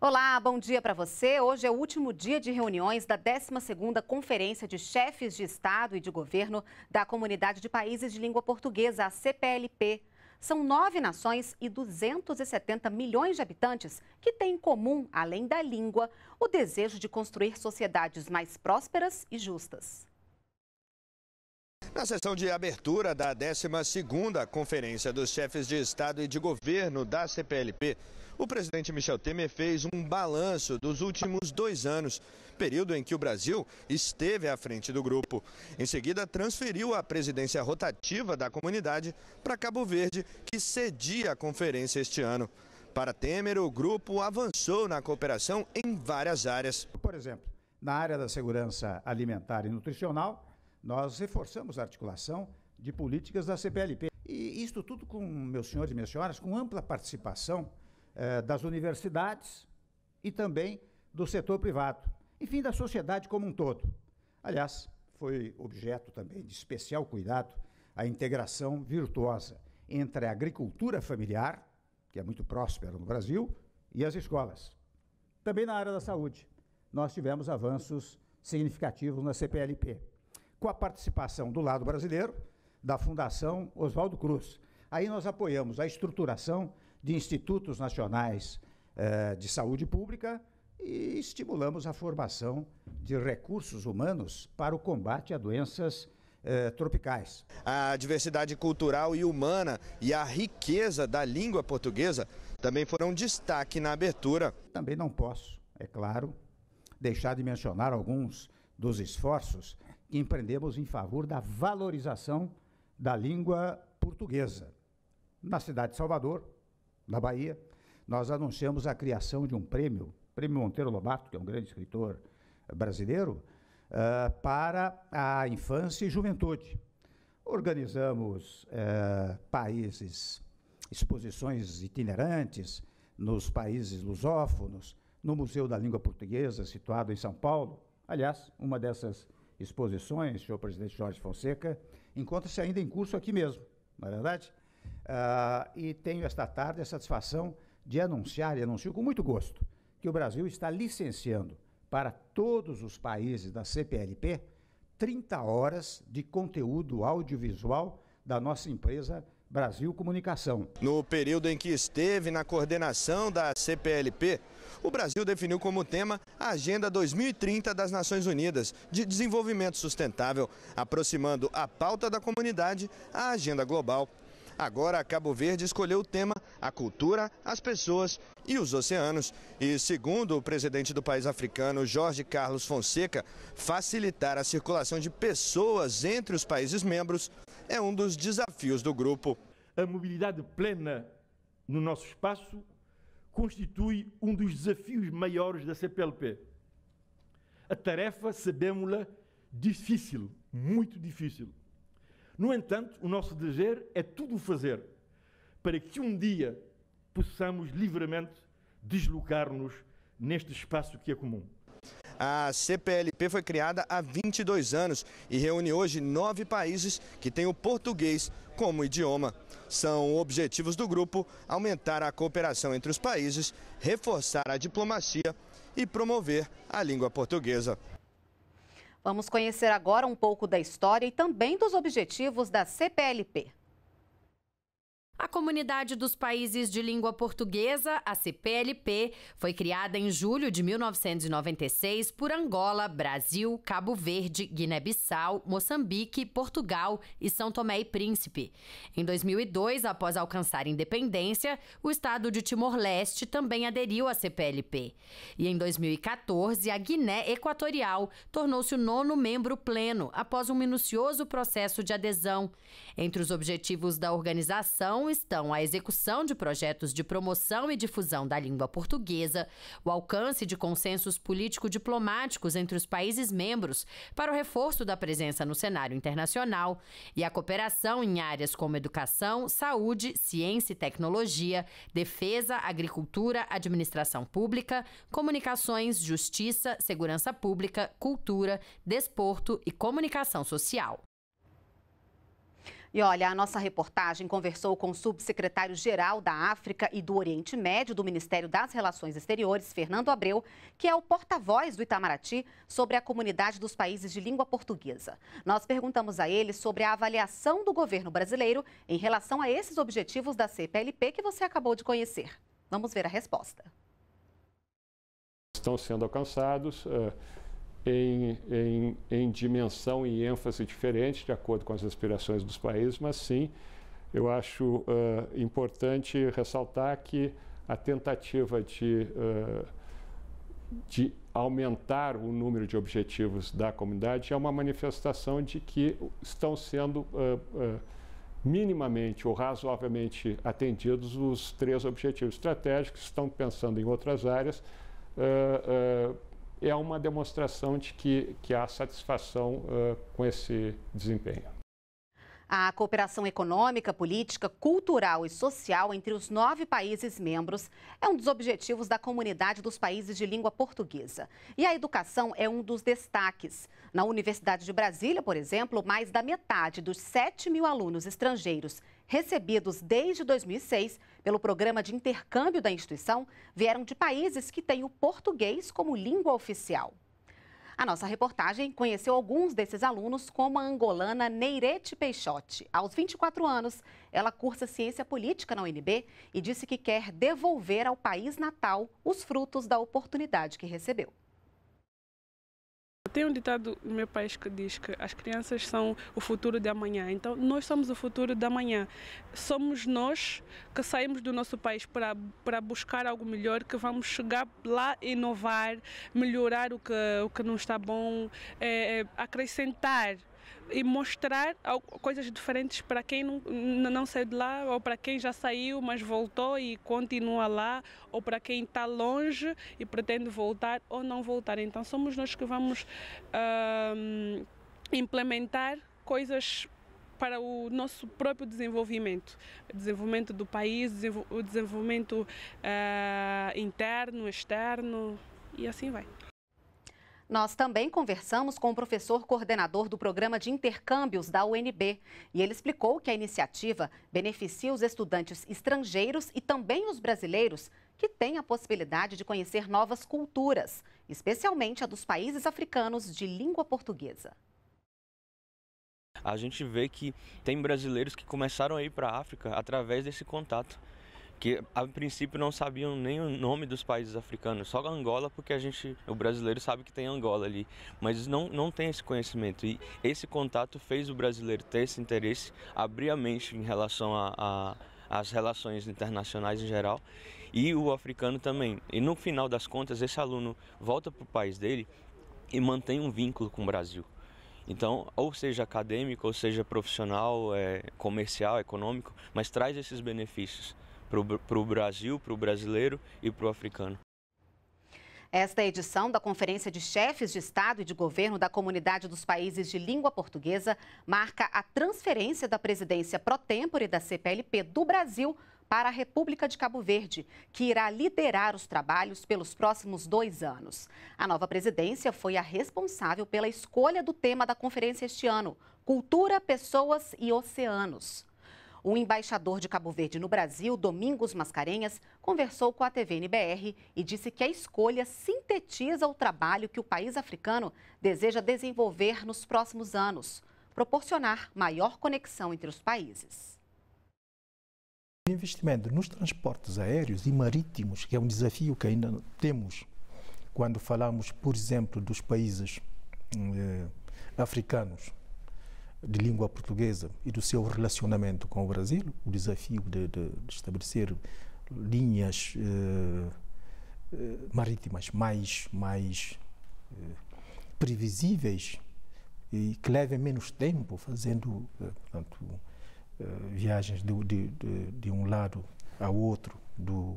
Olá, bom dia para você. Hoje é o último dia de reuniões da 12ª Conferência de Chefes de Estado e de Governo da Comunidade de Países de Língua Portuguesa, a CPLP. São nove nações e 270 milhões de habitantes que têm em comum, além da língua, o desejo de construir sociedades mais prósperas e justas. Na sessão de abertura da 12ª Conferência dos Chefes de Estado e de Governo da CPLP, o presidente Michel Temer fez um balanço dos últimos dois anos, período em que o Brasil esteve à frente do grupo. Em seguida, transferiu a presidência rotativa da comunidade para Cabo Verde, que cedia a conferência este ano. Para Temer, o grupo avançou na cooperação em várias áreas. Por exemplo, na área da segurança alimentar e nutricional, nós reforçamos a articulação de políticas da CPLP. E isto tudo com, meus senhores e minhas senhoras, com ampla participação eh, das universidades e também do setor privado, enfim, da sociedade como um todo. Aliás, foi objeto também de especial cuidado a integração virtuosa entre a agricultura familiar, que é muito próspera no Brasil, e as escolas. Também na área da saúde, nós tivemos avanços significativos na CPLP, com a participação do lado brasileiro da Fundação Oswaldo Cruz, Aí nós apoiamos a estruturação de institutos nacionais eh, de saúde pública e estimulamos a formação de recursos humanos para o combate a doenças eh, tropicais. A diversidade cultural e humana e a riqueza da língua portuguesa também foram destaque na abertura. Também não posso, é claro, deixar de mencionar alguns dos esforços que empreendemos em favor da valorização da língua portuguesa na cidade de Salvador, na Bahia, nós anunciamos a criação de um prêmio, Prêmio Monteiro Lobato, que é um grande escritor brasileiro, uh, para a infância e juventude. Organizamos uh, países, exposições itinerantes nos países lusófonos, no Museu da Língua Portuguesa, situado em São Paulo. Aliás, uma dessas exposições, senhor presidente Jorge Fonseca, encontra-se ainda em curso aqui mesmo, não é verdade? Uh, e tenho esta tarde a satisfação de anunciar, e anuncio com muito gosto, que o Brasil está licenciando para todos os países da CPLP 30 horas de conteúdo audiovisual da nossa empresa Brasil Comunicação. No período em que esteve na coordenação da CPLP, o Brasil definiu como tema a Agenda 2030 das Nações Unidas de Desenvolvimento Sustentável, aproximando a pauta da comunidade à agenda global. Agora, Cabo Verde escolheu o tema a cultura, as pessoas e os oceanos. E, segundo o presidente do país africano, Jorge Carlos Fonseca, facilitar a circulação de pessoas entre os países membros é um dos desafios do grupo. A mobilidade plena no nosso espaço constitui um dos desafios maiores da CPLP. A tarefa, sabemos-la, difícil, muito difícil. No entanto, o nosso desejo é tudo fazer para que um dia possamos livremente deslocar-nos neste espaço que é comum. A CPLP foi criada há 22 anos e reúne hoje nove países que têm o português como idioma. São objetivos do grupo aumentar a cooperação entre os países, reforçar a diplomacia e promover a língua portuguesa. Vamos conhecer agora um pouco da história e também dos objetivos da CPLP. A Comunidade dos Países de Língua Portuguesa, a CPLP, foi criada em julho de 1996 por Angola, Brasil, Cabo Verde, Guiné-Bissau, Moçambique, Portugal e São Tomé e Príncipe. Em 2002, após alcançar independência, o estado de Timor-Leste também aderiu à CPLP. E em 2014, a Guiné Equatorial tornou-se o nono membro pleno após um minucioso processo de adesão. Entre os objetivos da organização estão a execução de projetos de promoção e difusão da língua portuguesa, o alcance de consensos político-diplomáticos entre os países membros para o reforço da presença no cenário internacional e a cooperação em áreas como educação, saúde, ciência e tecnologia, defesa, agricultura, administração pública, comunicações, justiça, segurança pública, cultura, desporto e comunicação social. E olha, a nossa reportagem conversou com o subsecretário-geral da África e do Oriente Médio do Ministério das Relações Exteriores, Fernando Abreu, que é o porta-voz do Itamaraty sobre a comunidade dos países de língua portuguesa. Nós perguntamos a ele sobre a avaliação do governo brasileiro em relação a esses objetivos da CPLP que você acabou de conhecer. Vamos ver a resposta. Estão sendo alcançados. Uh em, em, em dimensão e ênfase diferente, de acordo com as aspirações dos países, mas sim, eu acho uh, importante ressaltar que a tentativa de, uh, de aumentar o número de objetivos da comunidade é uma manifestação de que estão sendo uh, minimamente ou razoavelmente atendidos os três objetivos estratégicos, estão pensando em outras áreas. Uh, uh, é uma demonstração de que, que há satisfação uh, com esse desempenho. A cooperação econômica, política, cultural e social entre os nove países membros é um dos objetivos da comunidade dos países de língua portuguesa. E a educação é um dos destaques. Na Universidade de Brasília, por exemplo, mais da metade dos 7 mil alunos estrangeiros recebidos desde 2006 pelo programa de intercâmbio da instituição vieram de países que têm o português como língua oficial. A nossa reportagem conheceu alguns desses alunos, como a angolana Neirete Peixote. Aos 24 anos, ela cursa ciência política na UNB e disse que quer devolver ao país natal os frutos da oportunidade que recebeu. Tem um ditado no meu país que diz que as crianças são o futuro de amanhã. Então, nós somos o futuro de amanhã. Somos nós que saímos do nosso país para, para buscar algo melhor, que vamos chegar lá, inovar, melhorar o que, o que não está bom, é, é acrescentar e mostrar coisas diferentes para quem não, não saiu de lá, ou para quem já saiu, mas voltou e continua lá, ou para quem está longe e pretende voltar ou não voltar. Então somos nós que vamos uh, implementar coisas para o nosso próprio desenvolvimento, desenvolvimento do país, o desenvolvimento uh, interno, externo e assim vai. Nós também conversamos com o professor coordenador do programa de intercâmbios da UNB e ele explicou que a iniciativa beneficia os estudantes estrangeiros e também os brasileiros que têm a possibilidade de conhecer novas culturas, especialmente a dos países africanos de língua portuguesa. A gente vê que tem brasileiros que começaram a ir para a África através desse contato que a princípio não sabiam nem o nome dos países africanos, só Angola, porque a gente, o brasileiro sabe que tem Angola ali, mas não, não tem esse conhecimento. E esse contato fez o brasileiro ter esse interesse, abrir a mente em relação às relações internacionais em geral e o africano também. E no final das contas, esse aluno volta para o país dele e mantém um vínculo com o Brasil. Então, ou seja acadêmico, ou seja profissional, é, comercial, econômico, mas traz esses benefícios para o Brasil, para o brasileiro e para o africano. Esta é edição da Conferência de Chefes de Estado e de Governo da Comunidade dos Países de Língua Portuguesa marca a transferência da presidência pro tempore da CPLP do Brasil para a República de Cabo Verde, que irá liderar os trabalhos pelos próximos dois anos. A nova presidência foi a responsável pela escolha do tema da conferência este ano: Cultura, Pessoas e Oceanos. O embaixador de Cabo Verde no Brasil, Domingos Mascarenhas, conversou com a TV NBR e disse que a escolha sintetiza o trabalho que o país africano deseja desenvolver nos próximos anos, proporcionar maior conexão entre os países. O investimento nos transportes aéreos e marítimos, que é um desafio que ainda temos quando falamos, por exemplo, dos países eh, africanos, de língua portuguesa e do seu relacionamento com o Brasil, o desafio de, de, de estabelecer linhas eh, eh marítimas mais, mais eh, previsíveis e que levem menos tempo, fazendo eh, eh viagens de, de, de, um lado ao outro do,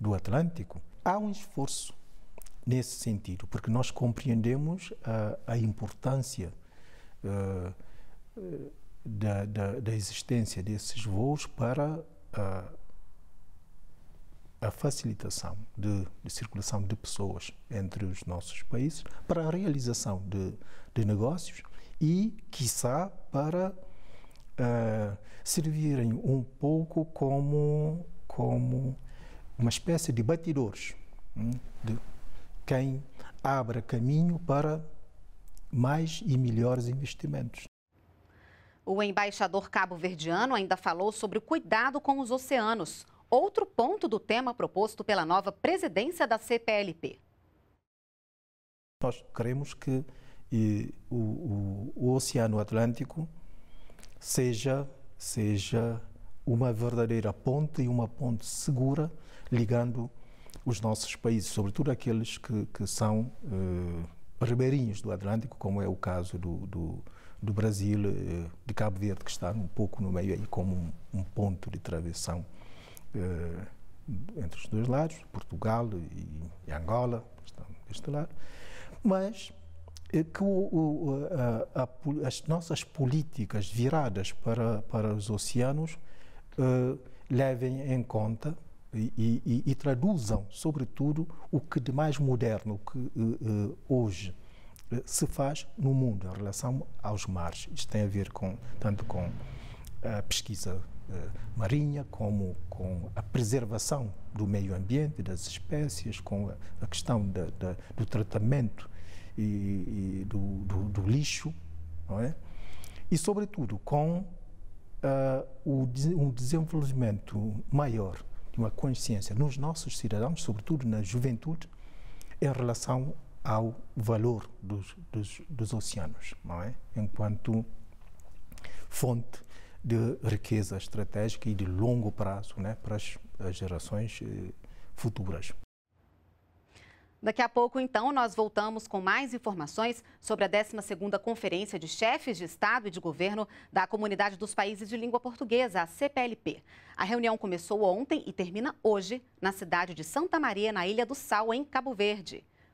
do Atlântico. Há um esforço nesse sentido, porque nós compreendemos a, a importância. Eh, da, da, da existência desses voos para a, a facilitação de, de, circulação de pessoas entre os nossos países, para a realização de, de negócios e, quiçá, para uh, servirem um pouco como, como uma espécie de batidores hum, de quem abra caminho para mais e melhores investimentos. O embaixador cabo-verdiano ainda falou sobre o cuidado com os oceanos, outro ponto do tema proposto pela nova presidência da CPLP. Nós queremos que e, eh, o, o, o Oceano Atlântico seja, seja uma verdadeira ponte e uma ponte segura ligando os nossos países, sobretudo aqueles que, que são eh, ribeirinhos do Atlântico, como é o caso do, do do Brasil, eh, de Cabo Verde, que está um pouco no meio aí, como um, um ponto de travessão eh, entre os dois lados, Portugal e, e Angola, estão deste lado, mas eh, que o, o, a, a, as nossas políticas viradas para, para os oceanos levem em conta e, e, e, traduzam, sobretudo, o que de mais moderno que hoje se faz no mundo em relação aos mares. Isto tem a ver com, tanto com a pesquisa eh, marinha, como com a preservação do meio ambiente, das espécies, com a, questão do tratamento e, e do, do, do, lixo, não é? E, sobretudo, com uh, um desenvolvimento maior de uma consciência nos nossos cidadãos, sobretudo na juventude, em relação ao valor dos, dos, dos oceanos, não é? Enquanto fonte de riqueza estratégica e de longo prazo né, para as, as gerações eh, futuras. Daqui a pouco, então, nós voltamos com mais informações sobre a 12ª Conferência de Chefes de Estado e de Governo da Comunidade dos Países de Língua Portuguesa, a CPLP. A reunião começou ontem e termina hoje na cidade de Santa Maria, na Ilha do Sal, em Cabo Verde.